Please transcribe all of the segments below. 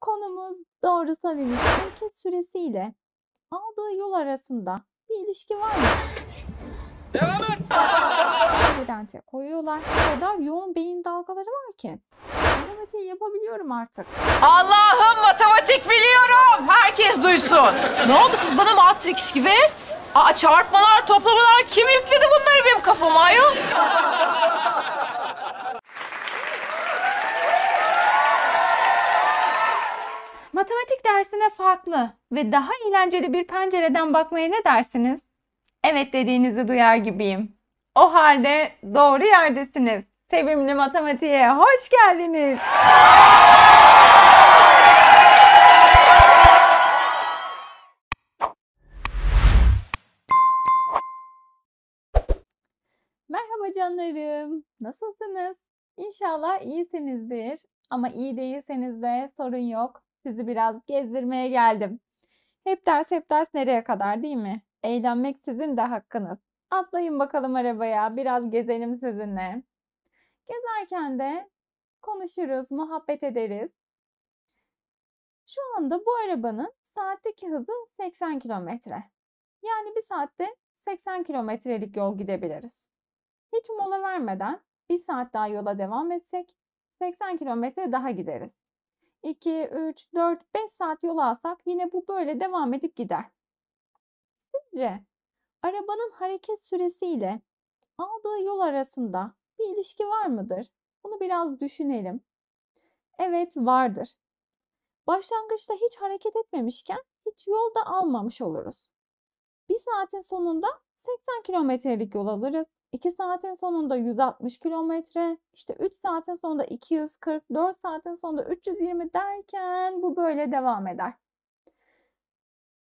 Konumuz doğrusal ilişki süresiyle aldığı yol arasında bir ilişki var mı? Devam et! Bedente koyuyorlar. O kadar yoğun beyin dalgaları var ki. Matematiği yapabiliyorum artık. Allah'ım matematik biliyorum. Herkes duysun. ne oldu kız bana Matrix gibi? Aa çarpmalar, toplamalar kim yükledi bunları benim kafama ayol? matematik dersine farklı ve daha eğlenceli bir pencereden bakmaya ne dersiniz? Evet dediğinizi duyar gibiyim. O halde doğru yerdesiniz. Sevimli matematiğe hoş geldiniz. Merhaba canlarım. Nasılsınız? İnşallah iyisinizdir. Ama iyi değilseniz de sorun yok. Sizi biraz gezdirmeye geldim. Hep ders hep ders nereye kadar değil mi? Eğlenmek sizin de hakkınız. Atlayın bakalım arabaya biraz gezelim sizinle. Gezerken de konuşuruz, muhabbet ederiz. Şu anda bu arabanın saatteki hızı 80 kilometre. Yani bir saatte 80 kilometrelik yol gidebiliriz. Hiç mola vermeden bir saat daha yola devam etsek 80 kilometre daha gideriz. 2, 3, 4, 5 saat yol alsak yine bu böyle devam edip gider. Sizce arabanın hareket süresiyle aldığı yol arasında bir ilişki var mıdır? Bunu biraz düşünelim. Evet vardır. Başlangıçta hiç hareket etmemişken hiç yol da almamış oluruz. Bir saatin sonunda 80 kilometrelik yol alırız 2 saatin sonunda 160 kilometre, işte 3 saatin sonunda 240, 4 saatin sonunda 320 derken bu böyle devam eder.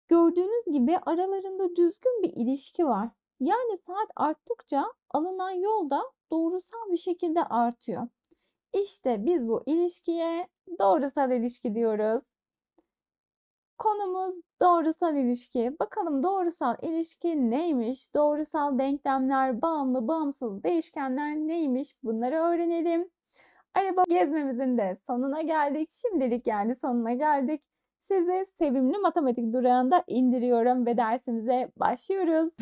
Gördüğünüz gibi aralarında düzgün bir ilişki var. Yani saat arttıkça alınan yolda doğrusal bir şekilde artıyor. İşte biz bu ilişkiye doğrusal ilişki diyoruz. Konumuz doğrusal ilişki. Bakalım doğrusal ilişki neymiş? Doğrusal denklemler, bağımlı, bağımsız değişkenler neymiş? Bunları öğrenelim. Araba gezmemizin de sonuna geldik. Şimdilik yani sonuna geldik. Sizi sevimli matematik durağında indiriyorum ve dersimize başlıyoruz.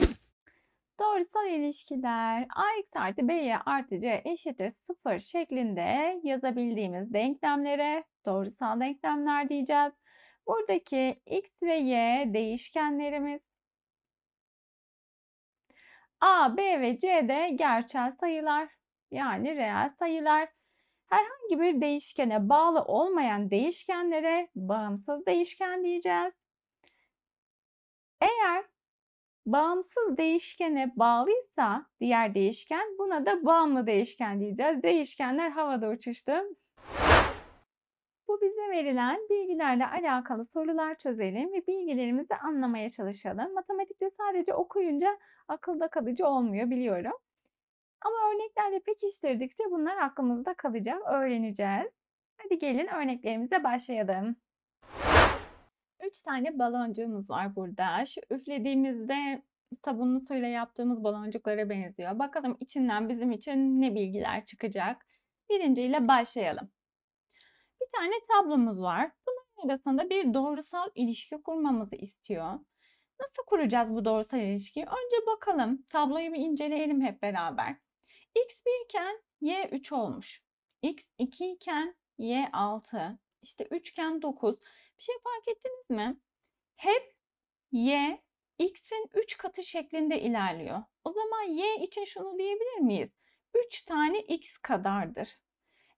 Doğrusal ilişkiler ax artı b'ye artı c eşittir 0 şeklinde yazabildiğimiz denklemlere doğrusal denklemler diyeceğiz. Buradaki x ve y değişkenlerimiz a, b ve c de gerçel sayılar yani reel sayılar. Herhangi bir değişkene bağlı olmayan değişkenlere bağımsız değişken diyeceğiz. Eğer bağımsız değişkene bağlıysa diğer değişken buna da bağımlı değişken diyeceğiz. Değişkenler havada uçuştu. Bu bize verilen bilgilerle alakalı sorular çözelim ve bilgilerimizi anlamaya çalışalım. Matematikte sadece okuyunca akılda kalıcı olmuyor biliyorum. Ama örneklerle pekiştirdikçe bunlar aklımızda kalacak, öğreneceğiz. Hadi gelin örneklerimize başlayalım. 3 tane baloncuğumuz var burada. Şu üflediğimizde sabunlu suyla yaptığımız baloncuklara benziyor. Bakalım içinden bizim için ne bilgiler çıkacak. Birinciyle başlayalım bir tane tablomuz var. Bunun arasında bir doğrusal ilişki kurmamızı istiyor. Nasıl kuracağız bu doğrusal ilişkiyi? Önce bakalım. Tabloyu bir inceleyelim hep beraber. X 1 iken Y 3 olmuş. X 2 iken Y 6. İşte 3 iken 9. Bir şey fark ettiniz mi? Hep Y X'in 3 katı şeklinde ilerliyor. O zaman Y için şunu diyebilir miyiz? 3 tane X kadardır.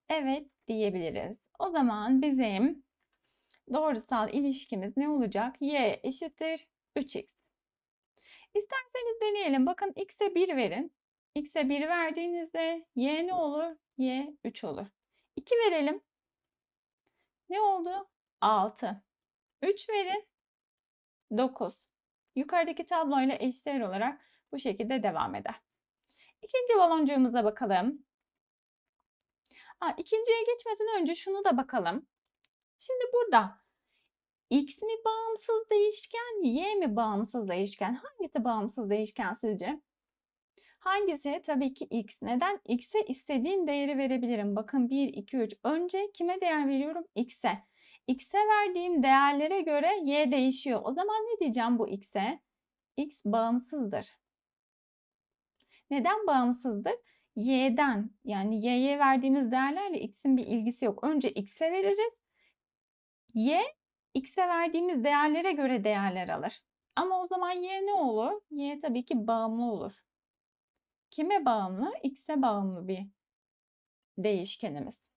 Evet diyebiliriz. O zaman bizim doğrusal ilişkimiz ne olacak? Y eşittir 3x. İsterseniz deneyelim. Bakın x'e 1 verin. x'e 1 verdiğinizde y ne olur? y 3 olur. 2 verelim. Ne oldu? 6. 3 verin. 9. Yukarıdaki tabloyla eşdeğer olarak bu şekilde devam eder. İkinci baloncuğumuza bakalım. Ha, ikinciye geçmeden önce şunu da bakalım. Şimdi burada x mi bağımsız değişken, y mi bağımsız değişken? Hangisi bağımsız değişken sizce? Hangisi? Tabii ki x. Neden? x'e istediğim değeri verebilirim. Bakın 1, 2, 3. Önce kime değer veriyorum? x'e. x'e verdiğim değerlere göre y değişiyor. O zaman ne diyeceğim bu x'e? x bağımsızdır. Neden bağımsızdır? y'den yani y'ye verdiğimiz değerlerle x'in bir ilgisi yok. Önce x'e veririz. y x'e verdiğimiz değerlere göre değerler alır. Ama o zaman y ne olur? y tabii ki bağımlı olur. Kime bağımlı? x'e bağımlı bir değişkenimiz.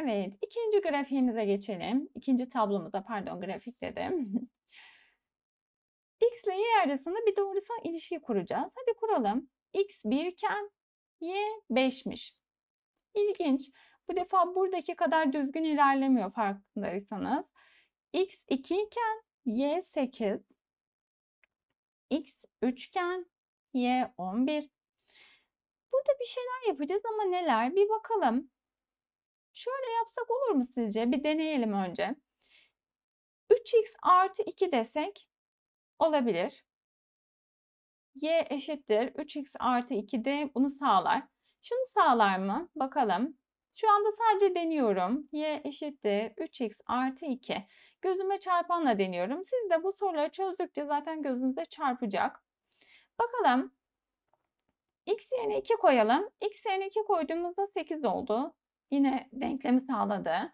Evet, ikinci grafiğimize geçelim. İkinci tablomuza pardon grafik dedim. x ile y arasında bir doğrusal ilişki kuracağız. Hadi kuralım. x 1 iken Y 5'miş. İlginç. Bu defa buradaki kadar düzgün ilerlemiyor farkındaysanız. X 2 iken Y 8, X 3 iken Y 11. Burada bir şeyler yapacağız ama neler? Bir bakalım. Şöyle yapsak olur mu sizce? Bir deneyelim önce. 3x artı 2 desek olabilir y eşittir 3x artı 2 de bunu sağlar. Şunu sağlar mı? Bakalım. Şu anda sadece deniyorum. Y eşittir 3x artı 2. Gözüme çarpanla deniyorum. Siz de bu soruları çözdükçe zaten gözünüze çarpacak. Bakalım. X yerine 2 koyalım. X yerine 2 koyduğumuzda 8 oldu. Yine denklemi sağladı.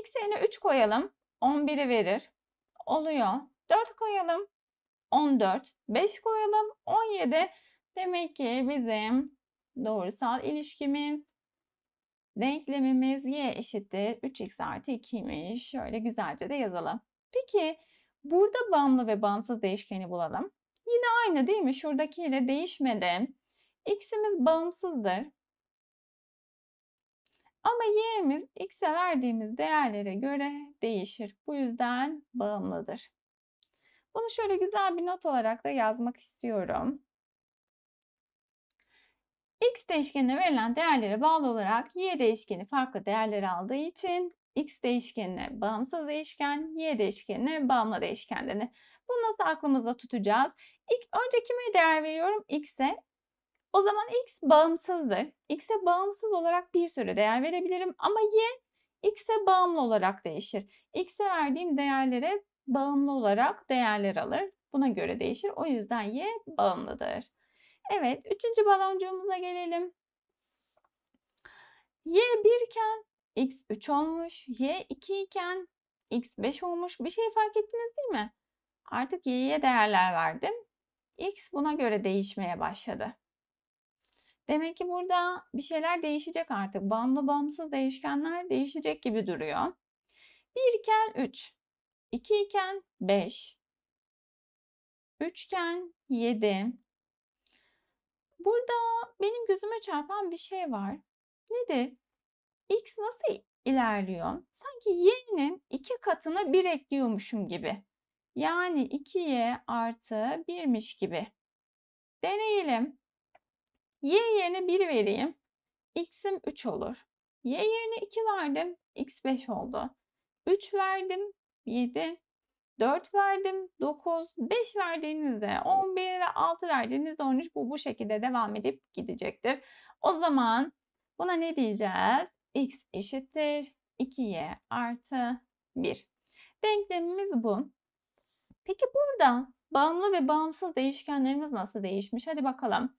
X yerine 3 koyalım. 11'i verir. Oluyor. 4 koyalım. 14. 5 koyalım. 17. Demek ki bizim doğrusal ilişkimiz denklemimiz y eşittir 3x artı 2'ymiş. Şöyle güzelce de yazalım. Peki burada bağımlı ve bağımsız değişkeni bulalım. Yine aynı değil mi? Şuradakiyle değişmedi. X'imiz bağımsızdır. Ama y'miz x'e verdiğimiz değerlere göre değişir. Bu yüzden bağımlıdır. Bunu şöyle güzel bir not olarak da yazmak istiyorum. X değişkenine verilen değerlere bağlı olarak Y değişkeni farklı değerler aldığı için X değişkenine bağımsız değişken, Y değişkenine bağımlı değişken denir. Bunu nasıl aklımızda tutacağız? İlk, önce kime değer veriyorum? X'e. O zaman X bağımsızdır. X'e bağımsız olarak bir sürü değer verebilirim ama Y X'e bağımlı olarak değişir. X'e verdiğim değerlere bağımlı olarak değerler alır. Buna göre değişir. O yüzden Y bağımlıdır. Evet, üçüncü baloncuğumuza gelelim. Y 1 iken X 3 olmuş. Y 2 iken X 5 olmuş. Bir şey fark ettiniz değil mi? Artık Y'ye değerler verdim. X buna göre değişmeye başladı. Demek ki burada bir şeyler değişecek artık. Bağımlı bağımsız değişkenler değişecek gibi duruyor. 1 iken 3. 2 iken 5, 3 iken 7. Burada benim gözüme çarpan bir şey var. Nedir? X nasıl ilerliyor? Sanki y'nin 2 katına 1 ekliyormuşum gibi. Yani 2y artı 1'miş gibi. Deneyelim. Y yerine 1 vereyim. X'im 3 olur. Y yerine 2 verdim. X 5 oldu. 3 verdim. 7, 4 verdim, 9, 5 verdiğinizde 11 ve 6 verdiğinizde 13 bu, bu şekilde devam edip gidecektir. O zaman buna ne diyeceğiz? x eşittir 2y artı 1. Denklemimiz bu. Peki burada bağımlı ve bağımsız değişkenlerimiz nasıl değişmiş? Hadi bakalım.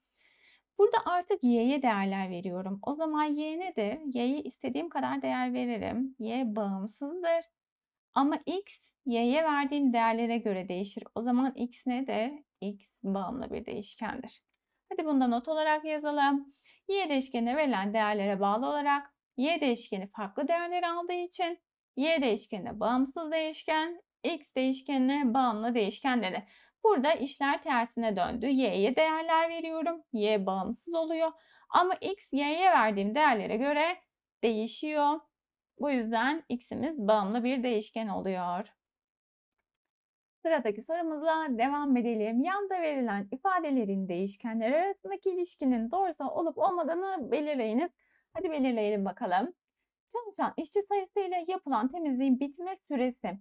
Burada artık y'ye değerler veriyorum. O zaman y nedir? y'yi istediğim kadar değer veririm. Y bağımsızdır. Ama x y'ye verdiğim değerlere göre değişir. O zaman x nedir? x bağımlı bir değişkendir. Hadi bunu not olarak yazalım. Y değişkenine verilen değerlere bağlı olarak y değişkeni farklı değerler aldığı için y değişkenine bağımsız değişken, x değişkenine bağımlı değişken dedi. Burada işler tersine döndü. Y'ye değerler veriyorum. Y bağımsız oluyor. Ama x y'ye verdiğim değerlere göre değişiyor. Bu yüzden x'imiz bağımlı bir değişken oluyor. Sıradaki sorumuzla devam edelim. Yanda verilen ifadelerin değişkenler arasındaki ilişkinin doğrusal olup olmadığını belirleyiniz. Hadi belirleyelim bakalım. Çalışan işçi sayısı ile yapılan temizliğin bitme süresi.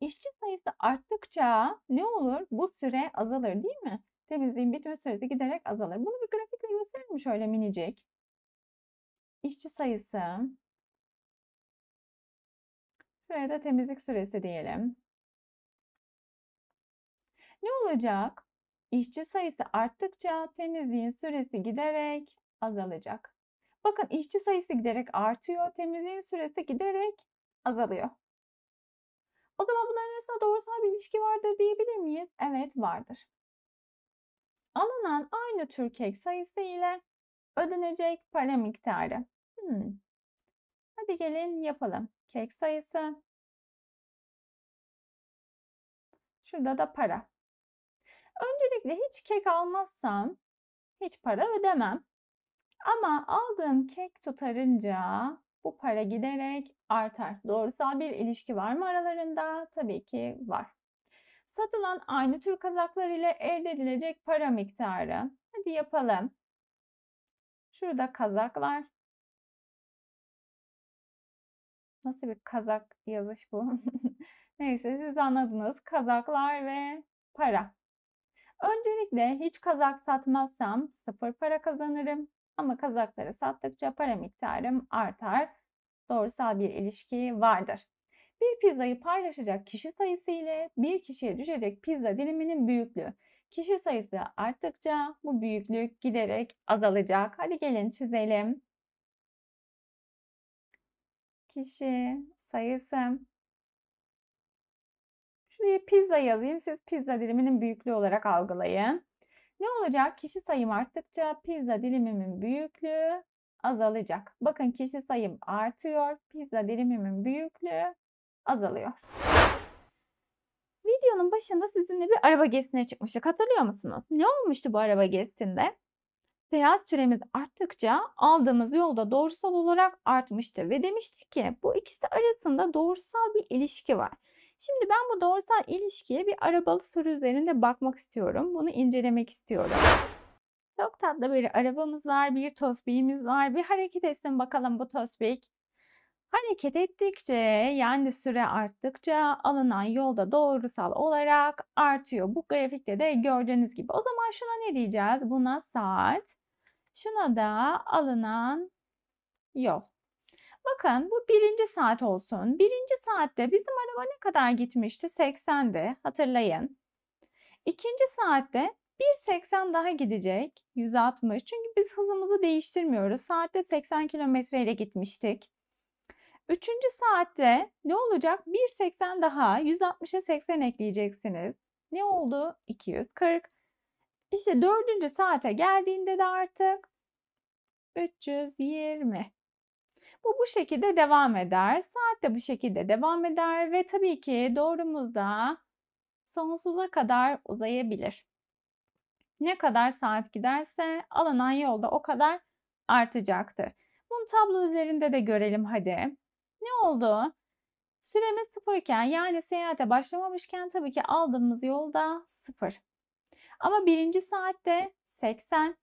İşçi sayısı arttıkça ne olur? Bu süre azalır değil mi? Temizliğin bitme süresi giderek azalır. Bunu bir grafikle mi? şöyle minicik. İşçi sayısı Şuraya da temizlik süresi diyelim. Ne olacak? İşçi sayısı arttıkça temizliğin süresi giderek azalacak. Bakın işçi sayısı giderek artıyor, temizliğin süresi giderek azalıyor. O zaman bunların arasında doğrusal bir ilişki vardır diyebilir miyiz? Evet vardır. Alınan aynı tür kek sayısı ile ödenecek para miktarı. Hmm. Şimdi gelin yapalım. Kek sayısı. Şurada da para. Öncelikle hiç kek almazsam hiç para ödemem. Ama aldığım kek tutarınca bu para giderek artar. Doğrusal bir ilişki var mı aralarında? Tabii ki var. Satılan aynı tür kazaklar ile elde edilecek para miktarı. Hadi yapalım. Şurada kazaklar. Nasıl bir kazak yazış bu? Neyse siz anladınız. Kazaklar ve para. Öncelikle hiç kazak satmazsam sıfır para kazanırım. Ama kazakları sattıkça para miktarım artar. Doğrusal bir ilişki vardır. Bir pizzayı paylaşacak kişi sayısı ile bir kişiye düşecek pizza diliminin büyüklüğü. Kişi sayısı arttıkça bu büyüklük giderek azalacak. Hadi gelin çizelim kişi, sayısı. Şuraya pizza yazayım. Siz pizza diliminin büyüklüğü olarak algılayın. Ne olacak? Kişi sayım arttıkça pizza dilimimin büyüklüğü azalacak. Bakın kişi sayım artıyor. Pizza dilimimin büyüklüğü azalıyor. Videonun başında sizinle bir araba gezisine çıkmıştık. Hatırlıyor musunuz? Ne olmuştu bu araba gezisinde? seyahat süremiz arttıkça aldığımız yolda doğrusal olarak artmıştı ve demiştik ki bu ikisi arasında doğrusal bir ilişki var. Şimdi ben bu doğrusal ilişkiye bir arabalı soru üzerinde bakmak istiyorum. Bunu incelemek istiyorum. Çok tatlı bir arabamız var, bir tosbihimiz var. Bir hareket etsin bakalım bu tosbih. Hareket ettikçe yani süre arttıkça alınan yolda doğrusal olarak artıyor. Bu grafikte de gördüğünüz gibi. O zaman şuna ne diyeceğiz? Buna saat Şuna da alınan yol. Bakın bu birinci saat olsun. Birinci saatte bizim araba ne kadar gitmişti? 80'de hatırlayın. İkinci saatte 1.80 daha gidecek. 160. Çünkü biz hızımızı değiştirmiyoruz. Saatte 80 kilometre ile gitmiştik. Üçüncü saatte ne olacak? 1.80 daha 160'a 80 ekleyeceksiniz. Ne oldu? 240. İşte dördüncü saate geldiğinde de artık 320. Bu bu şekilde devam eder. Saat de bu şekilde devam eder ve tabii ki doğrumuz da sonsuza kadar uzayabilir. Ne kadar saat giderse alınan yolda o kadar artacaktır. Bunu tablo üzerinde de görelim hadi. Ne oldu? Süremiz sıfırken yani seyahate başlamamışken tabii ki aldığımız yolda sıfır. Ama birinci saatte 80,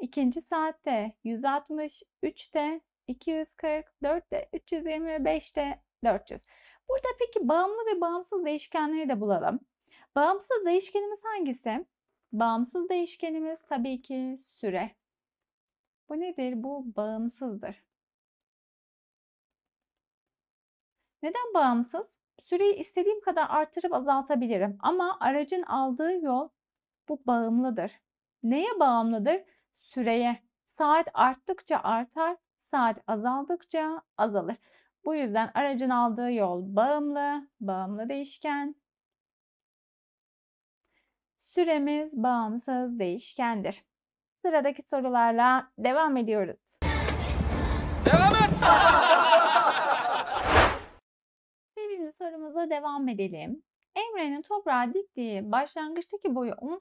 ikinci saatte 160, 3'te 240, 4'te 320, 5'te 400. Burada peki bağımlı ve bağımsız değişkenleri de bulalım. Bağımsız değişkenimiz hangisi? Bağımsız değişkenimiz tabii ki süre. Bu nedir? Bu bağımsızdır. Neden bağımsız? Süreyi istediğim kadar artırıp azaltabilirim ama aracın aldığı yol bu bağımlıdır. Neye bağımlıdır? Süreye. Saat arttıkça artar, saat azaldıkça azalır. Bu yüzden aracın aldığı yol bağımlı, bağımlı değişken. Süremiz bağımsız değişkendir. Sıradaki sorularla devam ediyoruz. hızla devam edelim. Emre'nin toprağa diktiği başlangıçtaki boyu 10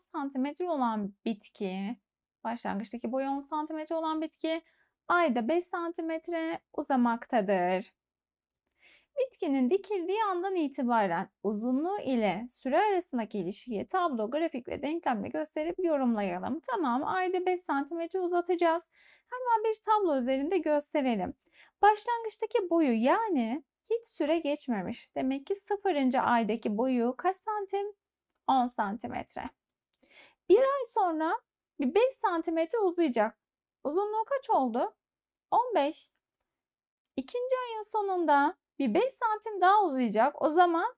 cm olan bitki, başlangıçtaki boyu 10 cm olan bitki ayda 5 cm uzamaktadır. Bitkinin dikildiği andan itibaren uzunluğu ile süre arasındaki ilişkiyi tablo, grafik ve denklemle gösterip yorumlayalım. Tamam ayda 5 cm uzatacağız. Hemen bir tablo üzerinde gösterelim. Başlangıçtaki boyu yani hiç süre geçmemiş. Demek ki 0. aydaki boyu kaç santim? 10 santimetre. Bir ay sonra bir 5 santimetre uzayacak. Uzunluğu kaç oldu? 15. İkinci ayın sonunda bir 5 santim daha uzayacak. O zaman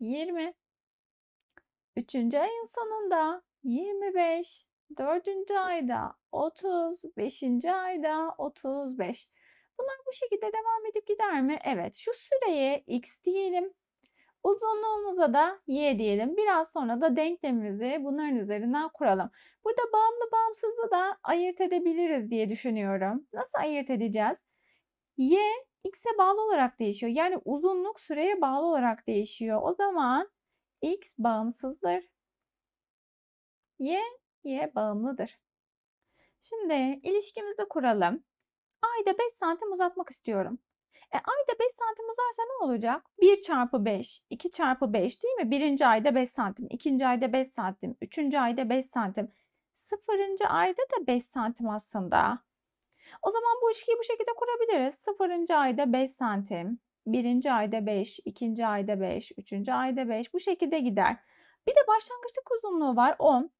20. Üçüncü ayın sonunda 25. Dördüncü ayda 30. Beşinci ayda 35. Bunlar bu şekilde devam edip gider mi? Evet şu süreye x diyelim. Uzunluğumuza da y diyelim. Biraz sonra da denklemimizi bunların üzerinden kuralım. Burada bağımlı bağımsızlığı da ayırt edebiliriz diye düşünüyorum. Nasıl ayırt edeceğiz? Y x'e bağlı olarak değişiyor. Yani uzunluk süreye bağlı olarak değişiyor. O zaman x bağımsızdır. Y y bağımlıdır. Şimdi ilişkimizi kuralım ayda 5 santim uzatmak istiyorum. E, ayda 5 santim uzarsa ne olacak? 1 çarpı 5, 2 çarpı 5 değil mi? Birinci ayda 5 santim, ikinci ayda 5 santim, üçüncü ayda 5 santim. Sıfırıncı ayda da 5 santim aslında. O zaman bu ilişkiyi bu şekilde kurabiliriz. Sıfırıncı ayda 5 santim, birinci ayda 5, ikinci ayda 5, üçüncü ayda 5 bu şekilde gider. Bir de başlangıçlık uzunluğu var 10.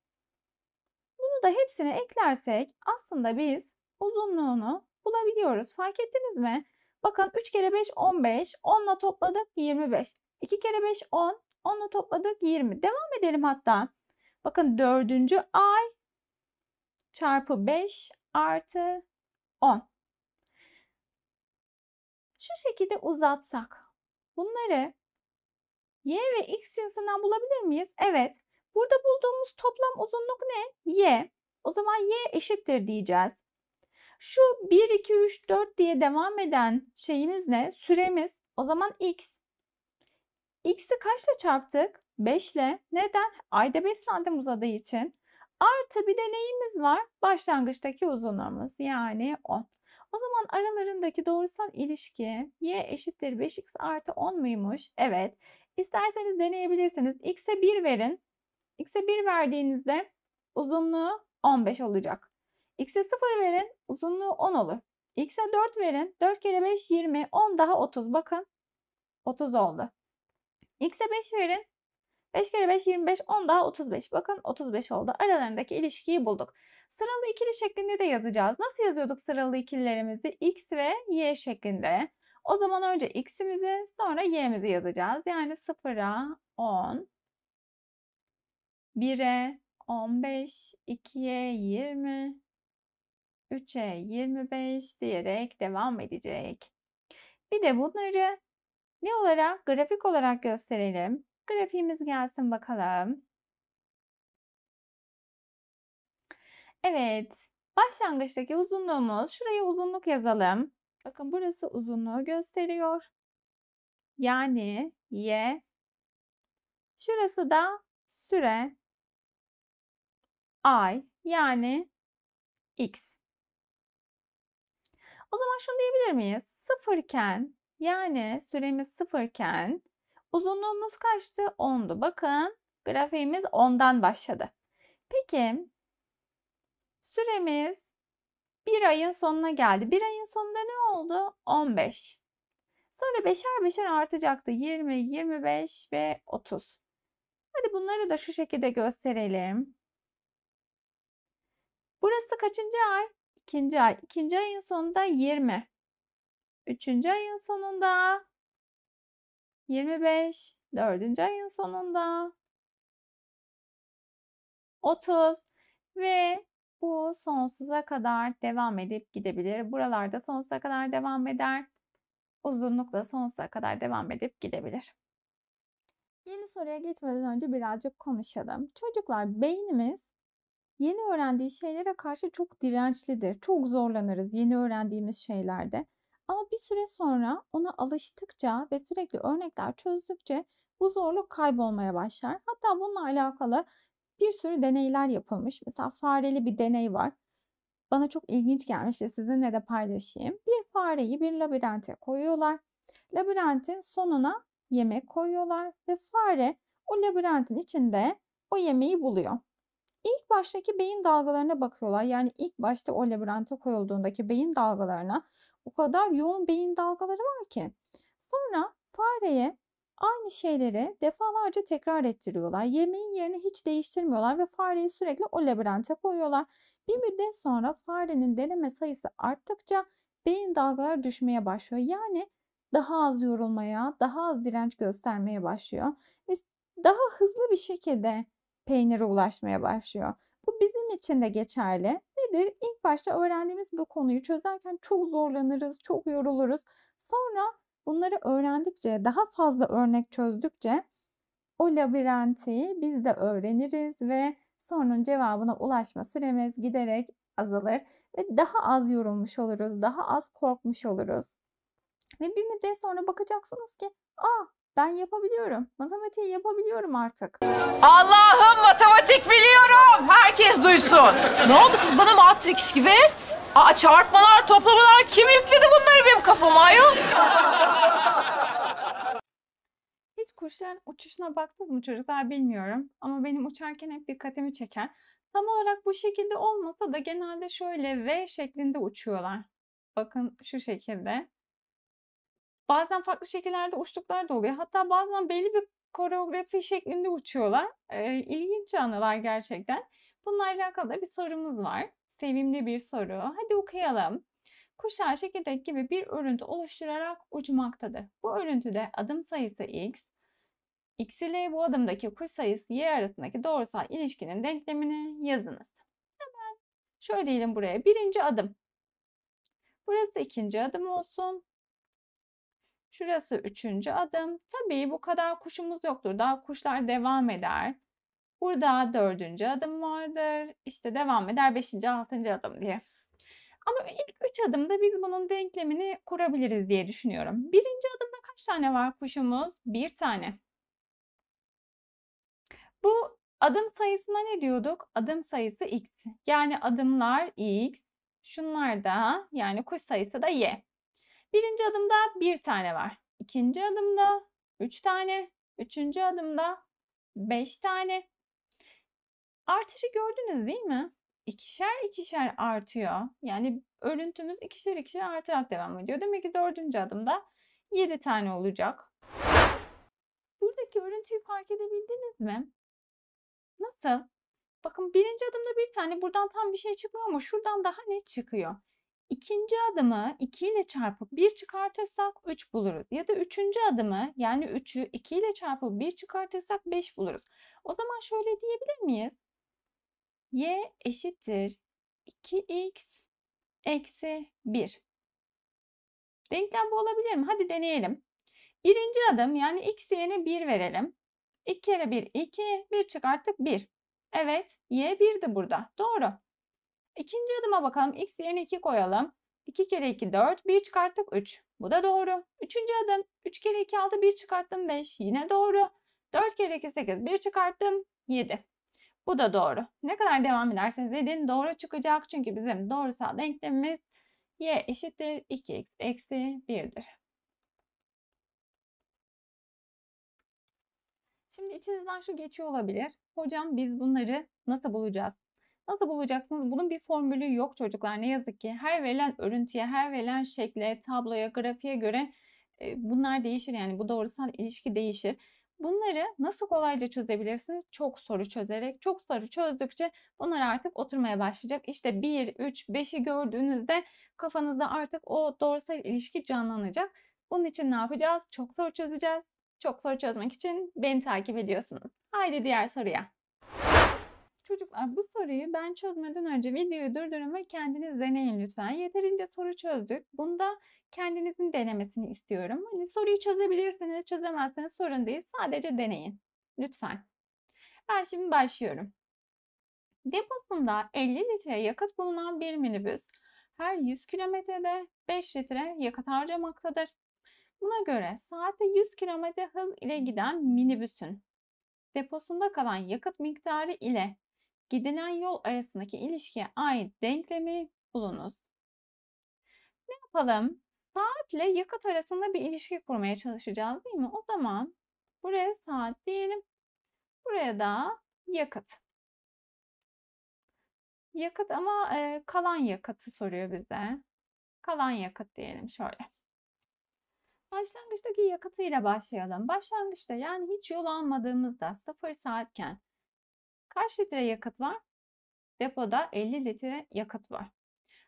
Bunu da hepsine eklersek aslında biz uzunluğunu bulabiliyoruz. Fark ettiniz mi? Bakın 3 kere 5 15, 10 ile topladık 25. 2 kere 5 10, 10 ile topladık 20. Devam edelim hatta. Bakın 4. ay çarpı 5 artı 10. Şu şekilde uzatsak bunları y ve x cinsinden bulabilir miyiz? Evet. Burada bulduğumuz toplam uzunluk ne? y. O zaman y eşittir diyeceğiz. Şu 1, 2, 3, 4 diye devam eden şeyimiz ne? Süremiz. O zaman x. X'i kaçla çarptık? 5 ile. Neden? Ayda 5 santim uzadığı için. Artı bir de neyimiz var? Başlangıçtaki uzunluğumuz yani 10. O zaman aralarındaki doğrusal ilişki y eşittir 5x artı 10 muymuş? Evet. İsterseniz deneyebilirsiniz. X'e 1 verin. X'e 1 verdiğinizde uzunluğu 15 olacak. X'e 0 verin uzunluğu 10 olur. X'e 4 verin. 4 kere 5 20. 10 daha 30. Bakın 30 oldu. X'e 5 verin. 5 kere 5 25. 10 daha 35. Bakın 35 oldu. Aralarındaki ilişkiyi bulduk. Sıralı ikili şeklinde de yazacağız. Nasıl yazıyorduk sıralı ikililerimizi? X ve Y şeklinde. O zaman önce x'imizi sonra y'mizi yazacağız. Yani 0'a 10, 1'e 15, 2'ye 20, 3'e 25 diyerek devam edecek. Bir de bunları ne olarak? Grafik olarak gösterelim. Grafiğimiz gelsin bakalım. Evet. Başlangıçtaki uzunluğumuz. Şuraya uzunluk yazalım. Bakın burası uzunluğu gösteriyor. Yani y. Şurası da süre. Ay yani x. O zaman şunu diyebilir miyiz? Sıfırken yani süremiz sıfırken uzunluğumuz kaçtı? 10'du. Bakın grafiğimiz 10'dan başladı. Peki süremiz bir ayın sonuna geldi. Bir ayın sonunda ne oldu? 15. Sonra beşer beşer artacaktı. 20, 25 ve 30. Hadi bunları da şu şekilde gösterelim. Burası kaçıncı ay? ikinci ay. İkinci ayın sonunda 20. Üçüncü ayın sonunda 25. Dördüncü ayın sonunda 30 ve bu sonsuza kadar devam edip gidebilir. Buralarda sonsuza kadar devam eder. Uzunlukla sonsuza kadar devam edip gidebilir. Yeni soruya geçmeden önce birazcık konuşalım. Çocuklar beynimiz yeni öğrendiği şeylere karşı çok dirençlidir. Çok zorlanırız yeni öğrendiğimiz şeylerde. Ama bir süre sonra ona alıştıkça ve sürekli örnekler çözdükçe bu zorluk kaybolmaya başlar. Hatta bununla alakalı bir sürü deneyler yapılmış. Mesela fareli bir deney var. Bana çok ilginç gelmişti. Sizinle de paylaşayım. Bir fareyi bir labirente koyuyorlar. Labirentin sonuna yemek koyuyorlar ve fare o labirentin içinde o yemeği buluyor. İlk baştaki beyin dalgalarına bakıyorlar. Yani ilk başta o labirente koyulduğundaki beyin dalgalarına o kadar yoğun beyin dalgaları var ki. Sonra fareye aynı şeyleri defalarca tekrar ettiriyorlar. Yemeğin yerini hiç değiştirmiyorlar ve fareyi sürekli o labirente koyuyorlar. Bir müddet sonra farenin deneme sayısı arttıkça beyin dalgaları düşmeye başlıyor. Yani daha az yorulmaya, daha az direnç göstermeye başlıyor ve daha hızlı bir şekilde peynire ulaşmaya başlıyor. Bu bizim için de geçerli. Nedir? İlk başta öğrendiğimiz bu konuyu çözerken çok zorlanırız, çok yoruluruz. Sonra bunları öğrendikçe, daha fazla örnek çözdükçe o labirenti biz de öğreniriz ve sorunun cevabına ulaşma süremiz giderek azalır ve daha az yorulmuş oluruz, daha az korkmuş oluruz. Ve bir müddet sonra bakacaksınız ki, "Aa, ben yapabiliyorum. Matematiği yapabiliyorum artık. Allah'ım matematik biliyorum. Herkes duysun. ne oldu kız bana Matrix gibi? Aa çarpmalar, toplamalar kim yükledi bunları benim kafama ayol? Hiç kuşların uçuşuna baktınız mı çocuklar bilmiyorum. Ama benim uçarken hep dikkatimi çeken. Tam olarak bu şekilde olmasa da genelde şöyle V şeklinde uçuyorlar. Bakın şu şekilde. Bazen farklı şekillerde uçtuklar da oluyor. Hatta bazen belli bir koreografi şeklinde uçuyorlar. E, ilginç anılar gerçekten. Bununla alakalı da bir sorumuz var. Sevimli bir soru. Hadi okuyalım. Kuşlar çekirdek gibi bir örüntü oluşturarak uçmaktadır. Bu örüntüde adım sayısı x, x ile bu adımdaki kuş sayısı y arasındaki doğrusal ilişkinin denklemini yazınız. Hemen şöyle diyelim buraya. Birinci adım. Burası da ikinci adım olsun. Şurası üçüncü adım. Tabii bu kadar kuşumuz yoktur. Daha kuşlar devam eder. Burada dördüncü adım vardır. İşte devam eder beşinci, altıncı adım diye. Ama ilk üç adımda biz bunun denklemini kurabiliriz diye düşünüyorum. Birinci adımda kaç tane var kuşumuz? Bir tane. Bu adım sayısına ne diyorduk? Adım sayısı x. Yani adımlar x. Şunlar da yani kuş sayısı da y. Birinci adımda bir tane var. İkinci adımda üç tane. Üçüncü adımda beş tane. Artışı gördünüz değil mi? İkişer ikişer artıyor. Yani örüntümüz ikişer ikişer artarak devam ediyor. Demek ki dördüncü adımda yedi tane olacak. Buradaki örüntüyü fark edebildiniz mi? Nasıl? Bakın birinci adımda bir tane buradan tam bir şey çıkmıyor ama şuradan daha ne çıkıyor? İkinci adımı 2 ile çarpıp 1 çıkartırsak 3 buluruz. Ya da üçüncü adımı yani 3'ü 2 ile çarpıp 1 çıkartırsak 5 buluruz. O zaman şöyle diyebilir miyiz? y eşittir 2x eksi 1. Denklem bu olabilir mi? Hadi deneyelim. Birinci adım yani x yerine 1 verelim. 2 kere 1 2, 1 çıkarttık 1. Evet y 1'di burada. Doğru. İkinci adıma bakalım. X yerine 2 koyalım. 2 kere 2 4. 1 çıkarttık 3. Bu da doğru. Üçüncü adım. 3 kere 2 6. 1 çıkarttım 5. Yine doğru. 4 kere 2 8. 1 çıkarttım 7. Bu da doğru. Ne kadar devam ederseniz edin doğru çıkacak. Çünkü bizim doğrusal denklemimiz y eşittir 2x eksi 1'dir. Şimdi içinizden şu geçiyor olabilir. Hocam biz bunları nasıl bulacağız? Nasıl bulacaksınız? Bunun bir formülü yok çocuklar. Ne yazık ki her verilen örüntüye, her verilen şekle, tabloya, grafiğe göre e, bunlar değişir. Yani bu doğrusal ilişki değişir. Bunları nasıl kolayca çözebilirsiniz? Çok soru çözerek, çok soru çözdükçe bunlar artık oturmaya başlayacak. İşte 1, 3, 5'i gördüğünüzde kafanızda artık o doğrusal ilişki canlanacak. Bunun için ne yapacağız? Çok soru çözeceğiz. Çok soru çözmek için beni takip ediyorsunuz. Haydi diğer soruya. Çocuklar bu soruyu ben çözmeden önce videoyu durdurun ve kendiniz deneyin lütfen. Yeterince soru çözdük. Bunda kendinizin denemesini istiyorum. Hani soruyu çözebilirseniz, çözemezseniz sorun değil. Sadece deneyin. Lütfen. Ben şimdi başlıyorum. Deposunda 50 litre yakıt bulunan bir minibüs her 100 kilometrede 5 litre yakıt harcamaktadır. Buna göre saatte 100 kilometre hız ile giden minibüsün deposunda kalan yakıt miktarı ile gidilen yol arasındaki ilişkiye ait denklemi bulunuz. Ne yapalım? Saatle yakıt arasında bir ilişki kurmaya çalışacağız değil mi? O zaman buraya saat diyelim. Buraya da yakıt. Yakıt ama e, kalan yakıtı soruyor bize. Kalan yakıt diyelim şöyle. Başlangıçtaki yakıtıyla başlayalım. Başlangıçta yani hiç yol almadığımızda sıfır saatken Kaç litre yakıt var? Depoda 50 litre yakıt var.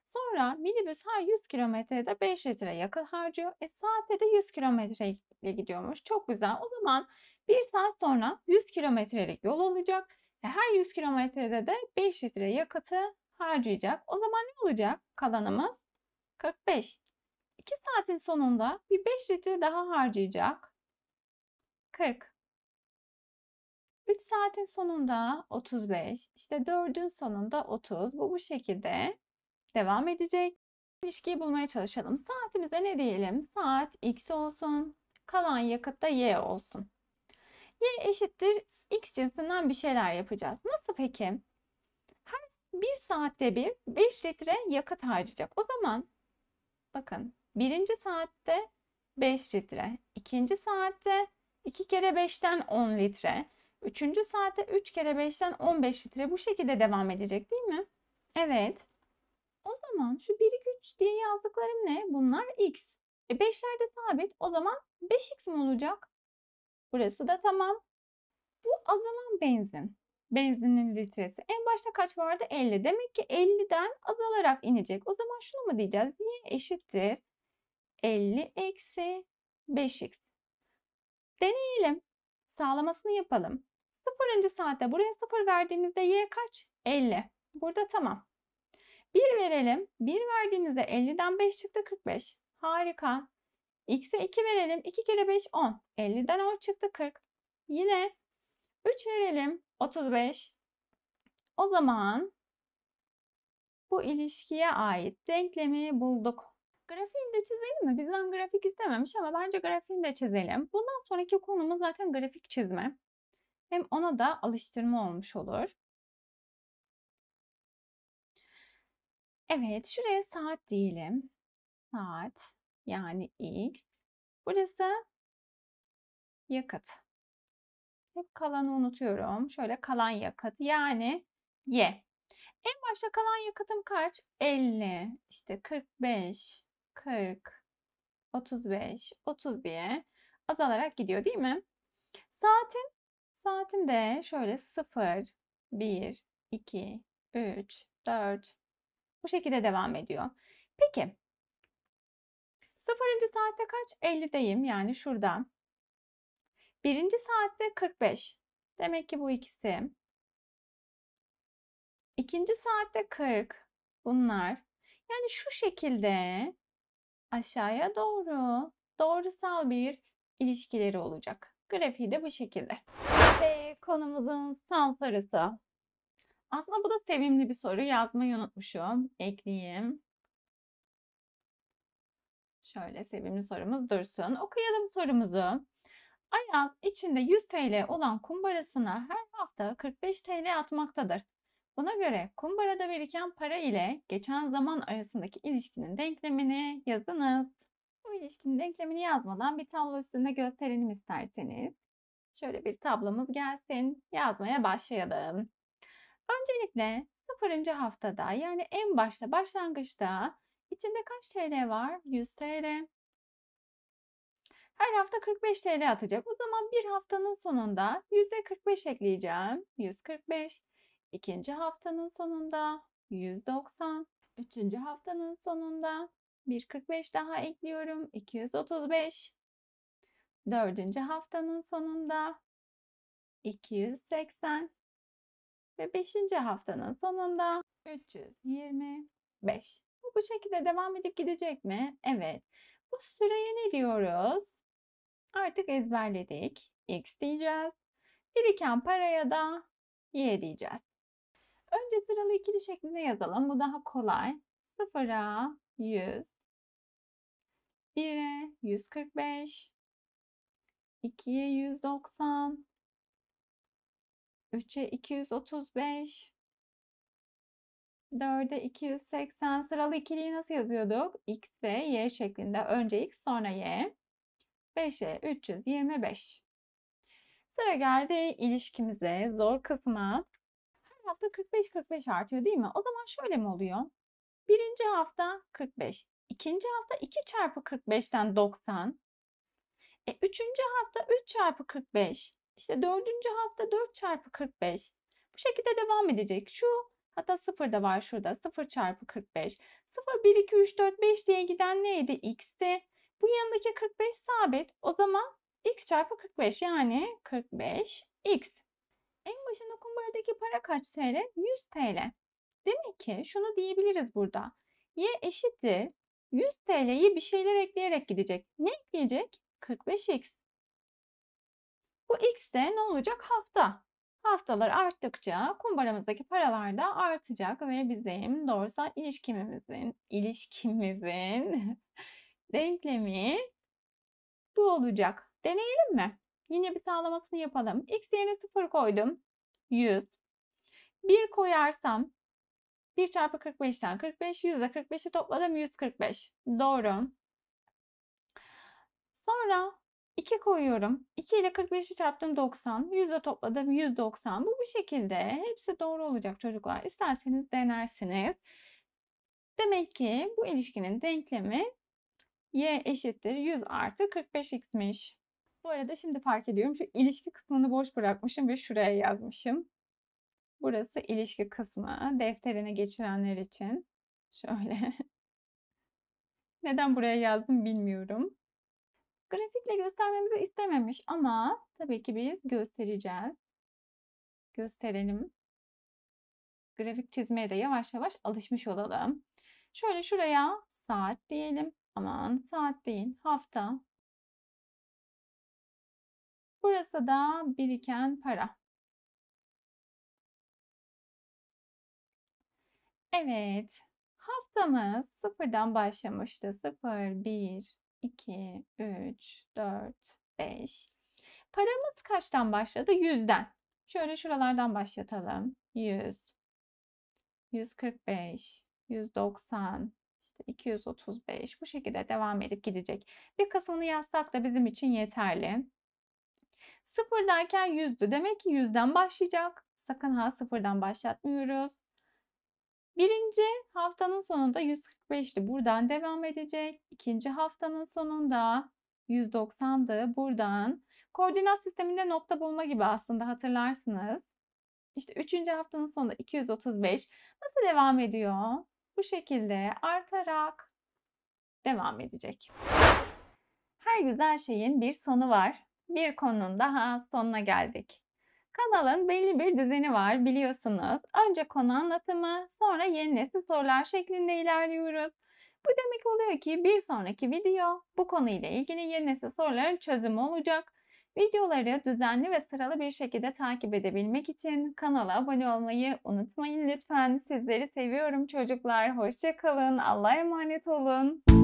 Sonra minibüs her 100 kilometrede 5 litre yakıt harcıyor. E saatte de 100 kilometreyle gidiyormuş. Çok güzel. O zaman bir saat sonra 100 kilometrelik yol olacak. E her 100 kilometrede de 5 litre yakıtı harcayacak. O zaman ne olacak kalanımız? 45. 2 saatin sonunda bir 5 litre daha harcayacak. 40. 3 saatin sonunda 35, işte 4'ün sonunda 30. Bu bu şekilde devam edecek. İlişkiyi bulmaya çalışalım. Saatimize ne diyelim? Saat x olsun. Kalan yakıt da y olsun. Y eşittir x cinsinden bir şeyler yapacağız. Nasıl peki? Her bir saatte bir 5 litre yakıt harcayacak. O zaman bakın birinci saatte 5 litre, ikinci saatte 2 kere 5'ten 10 litre, Üçüncü saate 3 kere 5'ten 15 litre bu şekilde devam edecek değil mi? Evet. O zaman şu 1, 2, 3 diye yazdıklarım ne? Bunlar x. E 5'lerde sabit o zaman 5x mi olacak? Burası da tamam. Bu azalan benzin. Benzinin litresi. En başta kaç vardı? 50. Demek ki 50'den azalarak inecek. O zaman şunu mu diyeceğiz? Y eşittir. 50 eksi 5x. Deneyelim. Sağlamasını yapalım. 0. saatte buraya 0 verdiğimizde y kaç? 50. Burada tamam. 1 verelim. 1 verdiğimizde 50'den 5 çıktı 45. Harika. X'e 2 verelim. 2 kere 5 10. 50'den 10 çıktı 40. Yine 3 verelim. 35. O zaman bu ilişkiye ait denklemi bulduk. Grafiğini de çizelim mi? Bizden grafik istememiş ama bence grafiğini de çizelim. Bundan sonraki konumuz zaten grafik çizme. Hem ona da alıştırma olmuş olur. Evet, şuraya saat diyelim. Saat yani x. Burası yakıt. Hep kalanı unutuyorum. Şöyle kalan yakıt yani y. En başta kalan yakıtım kaç? 50, işte 45, 40, 35, 30 diye azalarak gidiyor değil mi? Saatin Saatim de şöyle 0, 1, 2, 3, 4 bu şekilde devam ediyor. Peki 0. saatte kaç? 50'deyim yani şurada. 1. saatte 45. Demek ki bu ikisi. 2. saatte 40. Bunlar. Yani şu şekilde aşağıya doğru doğrusal bir ilişkileri olacak. Grafiği de bu şekilde. Ve konumuzun tam sorusu. Aslında bu da sevimli bir soru. Yazmayı unutmuşum. Ekleyeyim. Şöyle sevimli sorumuz dursun. Okuyalım sorumuzu. Ayaz içinde 100 TL olan kumbarasına her hafta 45 TL atmaktadır. Buna göre kumbarada biriken para ile geçen zaman arasındaki ilişkinin denklemini yazınız. Bu ilişkinin denklemini yazmadan bir tablo üstünde gösterelim isterseniz. Şöyle bir tablomuz gelsin. Yazmaya başlayalım. Öncelikle 0. haftada yani en başta başlangıçta içinde kaç TL var? 100 TL. Her hafta 45 TL atacak. O zaman bir haftanın sonunda %45 ekleyeceğim. 145. İkinci haftanın sonunda 190. Üçüncü haftanın sonunda 1.45 daha ekliyorum. 235. Dördüncü haftanın sonunda 280 ve beşinci haftanın sonunda 325. Bu, bu şekilde devam edip gidecek mi? Evet. Bu süreye ne diyoruz? Artık ezberledik. X diyeceğiz. Biriken paraya da Y diyeceğiz. Önce sıralı ikili şeklinde yazalım. Bu daha kolay. 0'a 100, 1'e 145, 2'ye 190, 3'e 235, 4'e 280 sıralı ikiliyi nasıl yazıyorduk? X ve Y şeklinde. Önce X sonra Y. 5'e 325. Sıra geldi ilişkimize, zor kısmı. Her hafta 45-45 artıyor değil mi? O zaman şöyle mi oluyor? Birinci hafta 45. ikinci hafta 2 çarpı 45'ten 90. E, üçüncü hafta 3 çarpı 45. İşte dördüncü hafta 4 çarpı 45. Bu şekilde devam edecek. Şu hatta 0 da var şurada. 0 çarpı 45. 0, 1, 2, 3, 4, 5 diye giden neydi? X'ti. Bu yanındaki 45 sabit. O zaman x çarpı 45 yani 45 x. En başında kumbaradaki para kaç TL? 100 TL. Demek ki şunu diyebiliriz burada. Y eşittir 100 TL'yi bir şeyler ekleyerek gidecek. Ne ekleyecek? 45x. Bu x de ne olacak? Hafta. Haftalar arttıkça kumbaramızdaki paralar da artacak ve bizim doğrusal ilişkimizin ilişkimizin denklemi bu olacak. Deneyelim mi? Yine bir sağlamasını yapalım. X yerine 0 koydum. 100. 1 koyarsam 1 çarpı 45'ten 45, 100'e 45'i topladım 145. Doğru. Sonra 2 koyuyorum. 2 ile 45'i çarptım 90. 100 ile topladım 190. Bu bu şekilde. Hepsi doğru olacak çocuklar. İsterseniz denersiniz. Demek ki bu ilişkinin denklemi y eşittir 100 artı 45x'miş. Bu arada şimdi fark ediyorum. Şu ilişki kısmını boş bırakmışım ve şuraya yazmışım. Burası ilişki kısmı. Defterine geçirenler için. Şöyle. Neden buraya yazdım bilmiyorum. Grafikle göstermemizi istememiş ama tabii ki biz göstereceğiz. Gösterelim. Grafik çizmeye de yavaş yavaş alışmış olalım. Şöyle şuraya saat diyelim. Aman saat değil hafta. Burası da biriken para. Evet. Haftamız sıfırdan başlamıştı. Sıfır, bir, 2, 3, 4, 5. Paramız kaçtan başladı? 100'den. Şöyle şuralardan başlatalım. 100, 145, 190, işte 235 bu şekilde devam edip gidecek. Bir kısmını yazsak da bizim için yeterli. Sıfırdayken yüzdü. Demek ki yüzden başlayacak. Sakın ha sıfırdan başlatmıyoruz. Birinci haftanın sonunda 145'ti buradan devam edecek. İkinci haftanın sonunda 190'dı buradan. Koordinat sisteminde nokta bulma gibi aslında hatırlarsınız. İşte üçüncü haftanın sonunda 235 nasıl devam ediyor? Bu şekilde artarak devam edecek. Her güzel şeyin bir sonu var. Bir konunun daha sonuna geldik. Kanalın belli bir düzeni var biliyorsunuz. Önce konu anlatımı, sonra yeni nesil sorular şeklinde ilerliyoruz. Bu demek oluyor ki bir sonraki video bu konuyla ilgili yeni nesil soruların çözümü olacak. Videoları düzenli ve sıralı bir şekilde takip edebilmek için kanala abone olmayı unutmayın lütfen. Sizleri seviyorum çocuklar. Hoşçakalın. Allah'a emanet olun.